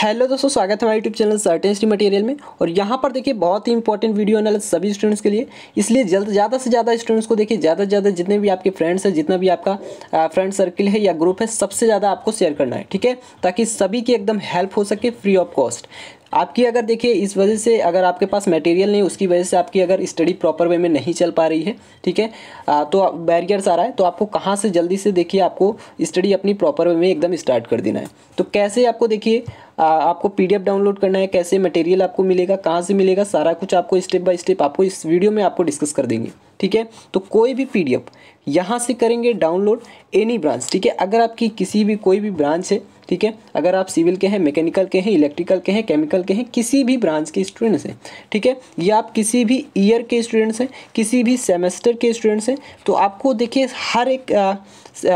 hello दोस्तों स्वागत है हमारे यूट्यूब चैनल सर्टेन मटेरियल में और यहाँ पर देखिए बहुत ही इंपॉर्टेंट वीडियो एनालिस सभी स्टूडेंट्स के लिए इसलिए जल्द ज़्यादा से ज़्यादा स्टूडेंट्स को देखिए ज़्यादा से ज़्यादा जितने भी आपके फ्रेंड्स हैं जितना भी आपका फ्रेंड सर्किल है या ग्रुप है सबसे ज़्यादा आपको शेयर करना है ठीक है ताकि सभी की एकदम हेल्प हो सके फ्री ऑफ कॉस्ट आपकी अगर देखिए इस वजह से अगर आपके पास मटेरियल नहीं उसकी वजह से आपकी अगर स्टडी प्रॉपर वे में नहीं चल पा रही है ठीक है तो बैरियर्स आ रहा है तो आपको कहाँ से जल्दी से देखिए आपको स्टडी अपनी प्रॉपर वे में एकदम स्टार्ट कर देना है तो कैसे आपको देखिए आपको पीडीएफ डाउनलोड करना है कैसे मटेरियल आपको मिलेगा कहाँ से मिलेगा सारा कुछ आपको स्टेप बाय स्टेप आपको इस वीडियो में आपको डिस्कस कर देंगे ठीक है तो कोई भी पी डी यहाँ से करेंगे डाउनलोड एनी ब्रांच ठीक है अगर आपकी किसी भी कोई भी ब्रांच है ठीक है अगर आप सिविल के हैं मैकेनिकल के हैं इलेक्ट्रिकल के हैं केमिकल के हैं किसी भी ब्रांच के स्टूडेंट्स हैं ठीक है या आप किसी भी ईयर के स्टूडेंट्स हैं किसी भी सेमेस्टर के स्टूडेंट्स हैं तो आपको देखिए हर एक आ,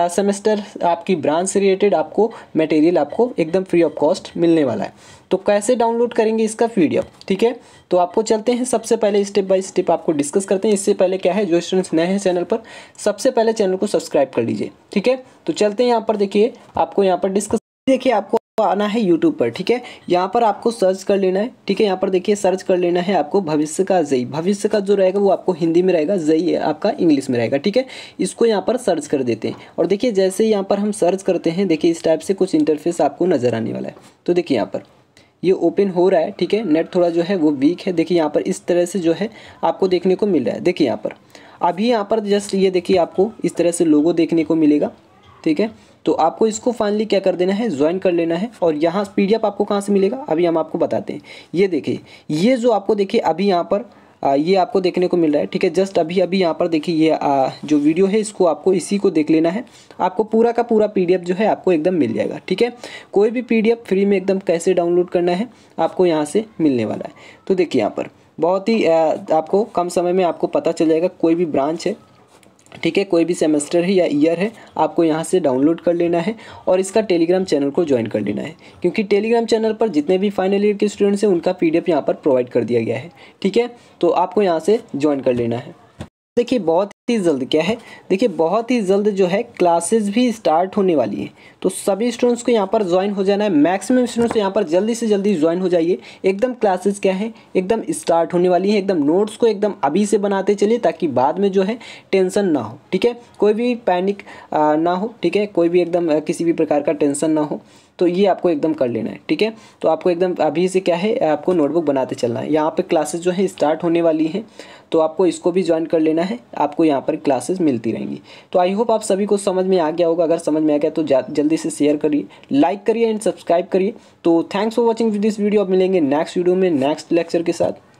सेमेस्टर आपकी ब्रांच से रिलेटेड आपको मटेरियल आपको एकदम फ्री ऑफ कॉस्ट मिलने वाला है तो कैसे डाउनलोड करेंगे इसका पीडीएफ ठीक है तो आपको चलते हैं सबसे पहले स्टेप बाय स्टेप आपको डिस्कस करते हैं इससे पहले क्या है जो स्टूडेंट्स नए हैं चैनल पर सबसे पहले चैनल को सब्सक्राइब कर लीजिए ठीक है तो चलते हैं यहाँ पर देखिए आपको यहाँ पर डिस्कस देखिए आपको आना है यूट्यूब पर ठीक है यहाँ पर आपको सर्च कर लेना है ठीक है यहाँ पर देखिए सर्च कर लेना है आपको भविष्य का जई e भविष्य का जो रहेगा वो आपको हिंदी में रहेगा जई e आपका इंग्लिश में रहेगा ठीक है इसको यहाँ पर सर्च कर देते हैं और देखिए जैसे यहाँ पर हम सर्च करते हैं देखिए इस टाइप से कुछ इंटरफेस आपको नज़र आने वाला है तो देखिए यहाँ पर ये ओपन हो रहा है ठीक है नेट थोड़ा जो है वो वीक है देखिए यहाँ पर इस तरह से जो है आपको देखने को मिल रहा है देखिए यहाँ पर अभी यहाँ पर जस्ट ये देखिए आपको इस तरह से लोगो देखने को मिलेगा ठीक है तो आपको इसको फाइनली क्या कर देना है ज्वाइन कर लेना है और यहाँ पी आपको कहाँ से मिलेगा अभी हम आपको बताते हैं ये देखिए ये जो आपको देखिए अभी यहाँ पर आ, ये आपको देखने को मिल रहा है ठीक है जस्ट अभी अभी यहाँ पर देखिए ये आ, जो वीडियो है इसको आपको इसी को देख लेना है आपको पूरा का पूरा पीडीएफ जो है आपको एकदम मिल जाएगा ठीक है कोई भी पीडीएफ फ्री में एकदम कैसे डाउनलोड करना है आपको यहाँ से मिलने वाला है तो देखिए यहाँ पर बहुत ही आपको कम समय में आपको पता चल जाएगा कोई भी ब्रांच है ठीक है कोई भी सेमेस्टर है या ईयर है आपको यहाँ से डाउनलोड कर लेना है और इसका टेलीग्राम चैनल को ज्वाइन कर लेना है क्योंकि टेलीग्राम चैनल पर जितने भी फाइनल ईयर के स्टूडेंट्स हैं उनका पी डी यहाँ पर प्रोवाइड कर दिया गया है ठीक है तो आपको यहाँ से ज्वाइन कर लेना है देखिए बहुत ही जल्द क्या है देखिए बहुत ही जल्द जो है क्लासेस भी स्टार्ट होने वाली है तो सभी स्टूडेंट्स को यहाँ पर ज्वाइन हो जाना है मैक्सिमम स्टूडेंट्स यहाँ पर जल्दी से जल्दी ज्वाइन हो जाइए एकदम क्लासेस क्या है एकदम स्टार्ट होने वाली है एकदम नोट्स को एकदम अभी से बनाते चलिए ताकि बाद में जो है टेंशन ना हो ठीक है कोई भी पैनिक ना हो ठीक है कोई भी एकदम किसी भी प्रकार का टेंशन ना हो तो ये आपको एकदम कर लेना है ठीक है तो आपको एकदम अभी से क्या है आपको नोटबुक बनाते चलना है यहाँ पर क्लासेज जो है स्टार्ट होने वाली हैं तो आपको इसको भी ज्वाइन कर लेना है आपको यहाँ पर क्लासेस मिलती रहेंगी तो आई होप आप सभी को समझ में आ गया होगा अगर समझ में आ गया तो जल्दी से शेयर करिए लाइक करिए एंड सब्सक्राइब करिए तो thanks for watching this video अब मिलेंगे नेक्स्ट वीडियो में नेक्स्ट लेक्चर के साथ